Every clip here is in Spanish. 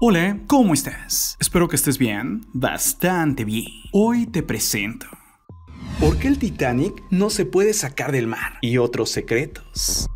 Hola, ¿cómo estás? Espero que estés bien, bastante bien. Hoy te presento ¿Por qué el Titanic no se puede sacar del mar? Y otros secretos.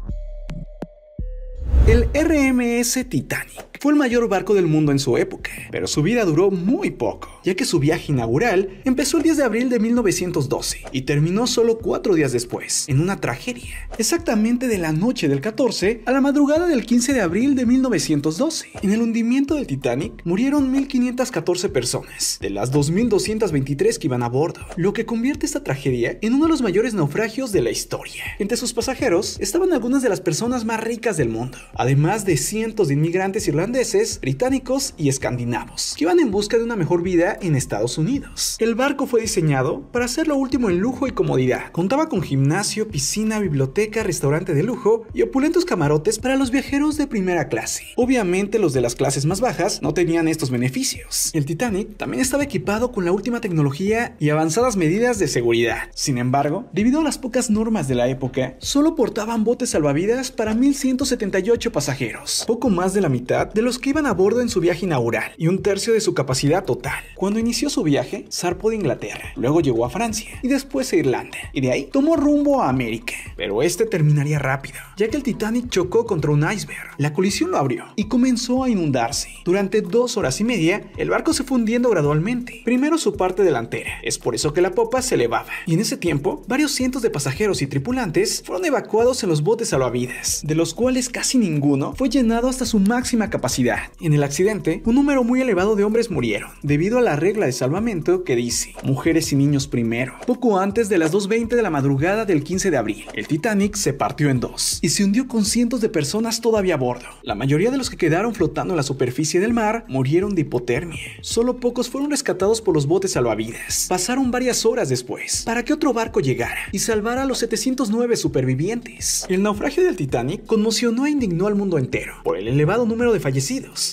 El RMS Titanic fue el mayor barco del mundo en su época, pero su vida duró muy poco, ya que su viaje inaugural empezó el 10 de abril de 1912 y terminó solo cuatro días después, en una tragedia, exactamente de la noche del 14 a la madrugada del 15 de abril de 1912. En el hundimiento del Titanic murieron 1.514 personas, de las 2.223 que iban a bordo, lo que convierte esta tragedia en uno de los mayores naufragios de la historia. Entre sus pasajeros estaban algunas de las personas más ricas del mundo, además de cientos de inmigrantes irlandeses británicos y escandinavos, que iban en busca de una mejor vida en Estados Unidos. El barco fue diseñado para ser lo último en lujo y comodidad. Contaba con gimnasio, piscina, biblioteca, restaurante de lujo y opulentos camarotes para los viajeros de primera clase. Obviamente los de las clases más bajas no tenían estos beneficios. El Titanic también estaba equipado con la última tecnología y avanzadas medidas de seguridad. Sin embargo, debido a las pocas normas de la época, solo portaban botes salvavidas para 1178 pasajeros, poco más de la mitad de los que iban a bordo en su viaje inaugural y un tercio de su capacidad total. Cuando inició su viaje, zarpó de Inglaterra, luego llegó a Francia y después a Irlanda, y de ahí tomó rumbo a América. Pero este terminaría rápido, ya que el Titanic chocó contra un iceberg. La colisión lo abrió y comenzó a inundarse. Durante dos horas y media, el barco se fue hundiendo gradualmente, primero su parte delantera, es por eso que la popa se elevaba, y en ese tiempo, varios cientos de pasajeros y tripulantes fueron evacuados en los botes salvavidas, de los cuales casi ninguno fue llenado hasta su máxima capacidad en el accidente, un número muy elevado de hombres murieron, debido a la regla de salvamento que dice, mujeres y niños primero. Poco antes de las 2.20 de la madrugada del 15 de abril, el Titanic se partió en dos y se hundió con cientos de personas todavía a bordo. La mayoría de los que quedaron flotando en la superficie del mar murieron de hipotermia. Solo pocos fueron rescatados por los botes salvavidas. Pasaron varias horas después para que otro barco llegara y salvara a los 709 supervivientes. El naufragio del Titanic conmocionó e indignó al mundo entero por el elevado número de fallecidos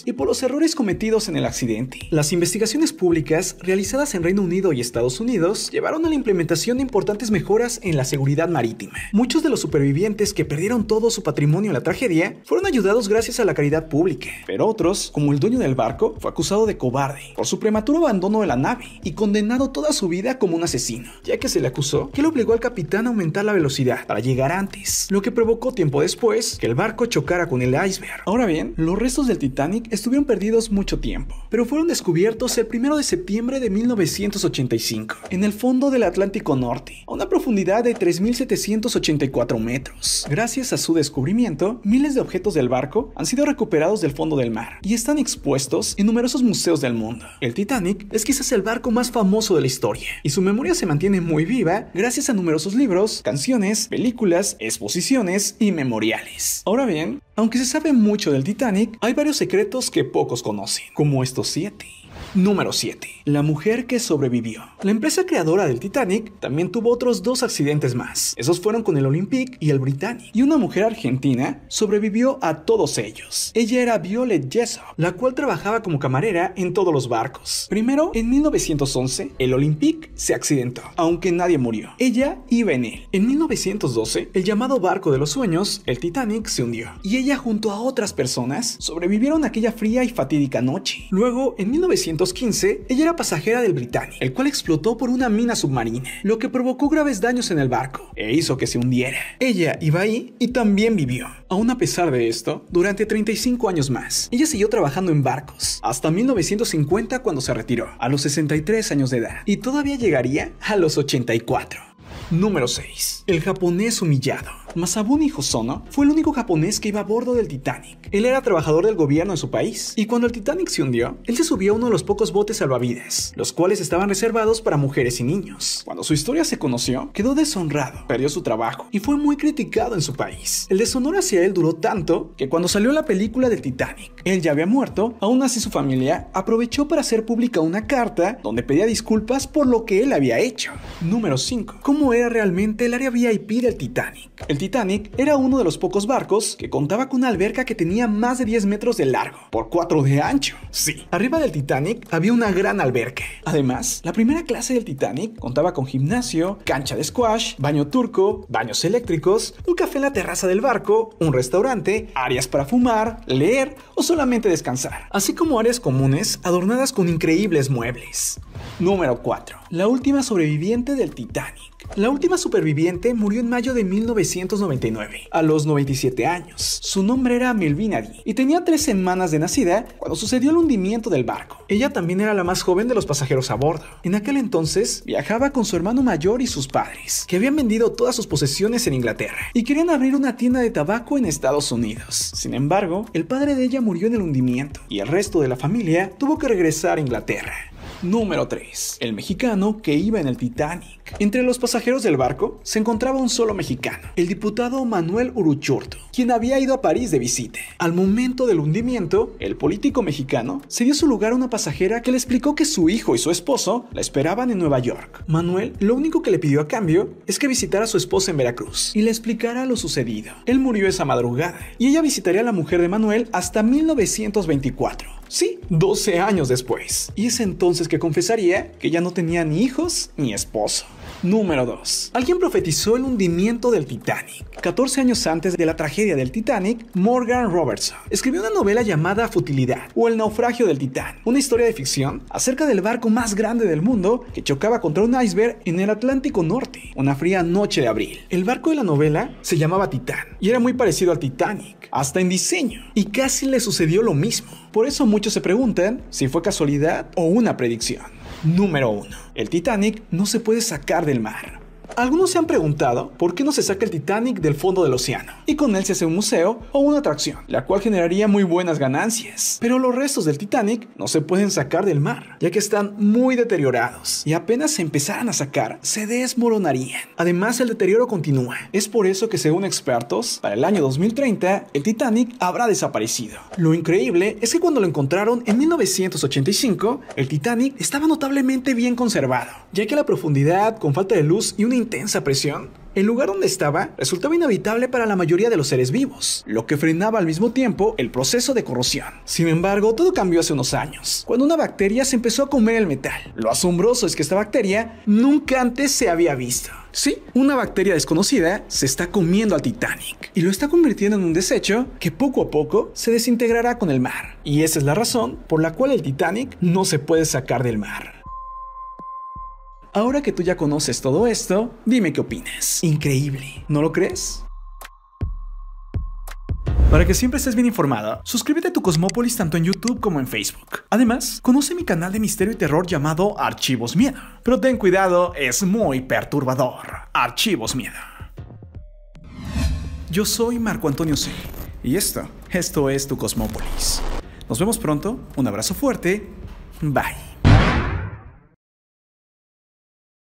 y por los errores cometidos en el accidente. Las investigaciones públicas realizadas en Reino Unido y Estados Unidos llevaron a la implementación de importantes mejoras en la seguridad marítima. Muchos de los supervivientes que perdieron todo su patrimonio en la tragedia fueron ayudados gracias a la caridad pública, pero otros, como el dueño del barco, fue acusado de cobarde por su prematuro abandono de la nave y condenado toda su vida como un asesino, ya que se le acusó que le obligó al capitán a aumentar la velocidad para llegar antes, lo que provocó tiempo después que el barco chocara con el iceberg. Ahora bien, los restos de Titanic estuvieron perdidos mucho tiempo, pero fueron descubiertos el 1 de septiembre de 1985 en el fondo del Atlántico Norte, a una profundidad de 3.784 metros. Gracias a su descubrimiento, miles de objetos del barco han sido recuperados del fondo del mar y están expuestos en numerosos museos del mundo. El Titanic es quizás el barco más famoso de la historia y su memoria se mantiene muy viva gracias a numerosos libros, canciones, películas, exposiciones y memoriales. Ahora bien, aunque se sabe mucho del Titanic, hay varios secretos que pocos conocen, como estos siete. Número 7. La mujer que sobrevivió. La empresa creadora del Titanic también tuvo otros dos accidentes más. Esos fueron con el Olympic y el Britannic. Y una mujer argentina sobrevivió a todos ellos. Ella era Violet Jessop, la cual trabajaba como camarera en todos los barcos. Primero, en 1911, el Olympic se accidentó, aunque nadie murió. Ella iba en él. En 1912, el llamado barco de los sueños, el Titanic, se hundió. Y ella junto a otras personas sobrevivieron aquella fría y fatídica noche. Luego, en 1912, 15, ella era pasajera del Britannic, el cual explotó por una mina submarina, lo que provocó graves daños en el barco e hizo que se hundiera. Ella iba ahí y también vivió. Aún a pesar de esto, durante 35 años más, ella siguió trabajando en barcos, hasta 1950 cuando se retiró, a los 63 años de edad, y todavía llegaría a los 84. Número 6. El japonés humillado. Masabuni Hosono fue el único japonés que iba a bordo del Titanic. Él era trabajador del gobierno en su país, y cuando el Titanic se hundió, él se subió a uno de los pocos botes salvavidas, los cuales estaban reservados para mujeres y niños. Cuando su historia se conoció, quedó deshonrado, perdió su trabajo y fue muy criticado en su país. El deshonor hacia él duró tanto que cuando salió la película del Titanic, él ya había muerto, aún así su familia aprovechó para hacer pública una carta donde pedía disculpas por lo que él había hecho. Número 5. ¿Cómo era realmente el área VIP del Titanic? Titanic era uno de los pocos barcos que contaba con una alberca que tenía más de 10 metros de largo, por 4 de ancho. Sí, arriba del Titanic había una gran alberca. Además, la primera clase del Titanic contaba con gimnasio, cancha de squash, baño turco, baños eléctricos, un café en la terraza del barco, un restaurante, áreas para fumar, leer o solamente descansar, así como áreas comunes adornadas con increíbles muebles. Número 4. La última sobreviviente del Titanic. La última superviviente murió en mayo de 1999, a los 97 años. Su nombre era Melvinadi y tenía tres semanas de nacida cuando sucedió el hundimiento del barco. Ella también era la más joven de los pasajeros a bordo. En aquel entonces viajaba con su hermano mayor y sus padres, que habían vendido todas sus posesiones en Inglaterra y querían abrir una tienda de tabaco en Estados Unidos. Sin embargo, el padre de ella murió en el hundimiento y el resto de la familia tuvo que regresar a Inglaterra. Número 3. El mexicano que iba en el Titanic. Entre los pasajeros del barco se encontraba un solo mexicano, el diputado Manuel Uruchurto, quien había ido a París de visita. Al momento del hundimiento, el político mexicano Se dio su lugar a una pasajera que le explicó que su hijo y su esposo la esperaban en Nueva York. Manuel lo único que le pidió a cambio es que visitara a su esposa en Veracruz y le explicara lo sucedido. Él murió esa madrugada y ella visitaría a la mujer de Manuel hasta 1924. Sí, 12 años después. Y es entonces que confesaría que ya no tenía ni hijos ni esposo. Número 2. Alguien profetizó el hundimiento del Titanic. 14 años antes de la tragedia del Titanic, Morgan Robertson escribió una novela llamada Futilidad o El naufragio del Titán, una historia de ficción acerca del barco más grande del mundo que chocaba contra un iceberg en el Atlántico Norte, una fría noche de abril. El barco de la novela se llamaba Titán y era muy parecido al Titanic, hasta en diseño, y casi le sucedió lo mismo. Por eso muchos se preguntan si fue casualidad o una predicción. Número 1. El Titanic no se puede sacar del mar. Algunos se han preguntado por qué no se saca el Titanic del fondo del océano y con él se hace un museo o una atracción, la cual generaría muy buenas ganancias. Pero los restos del Titanic no se pueden sacar del mar, ya que están muy deteriorados y apenas se empezaran a sacar, se desmoronarían. Además, el deterioro continúa. Es por eso que según expertos, para el año 2030, el Titanic habrá desaparecido. Lo increíble es que cuando lo encontraron en 1985, el Titanic estaba notablemente bien conservado, ya que la profundidad, con falta de luz y una intensa presión, el lugar donde estaba resultaba inhabitable para la mayoría de los seres vivos, lo que frenaba al mismo tiempo el proceso de corrosión. Sin embargo, todo cambió hace unos años, cuando una bacteria se empezó a comer el metal. Lo asombroso es que esta bacteria nunca antes se había visto. Sí, una bacteria desconocida se está comiendo al Titanic y lo está convirtiendo en un desecho que poco a poco se desintegrará con el mar. Y esa es la razón por la cual el Titanic no se puede sacar del mar. Ahora que tú ya conoces todo esto, dime qué opinas. Increíble, ¿no lo crees? Para que siempre estés bien informada, suscríbete a tu Cosmópolis tanto en YouTube como en Facebook. Además, conoce mi canal de misterio y terror llamado Archivos Miedo. Pero ten cuidado, es muy perturbador. Archivos Miedo. Yo soy Marco Antonio C. Y esto, esto es tu Cosmópolis. Nos vemos pronto, un abrazo fuerte, bye.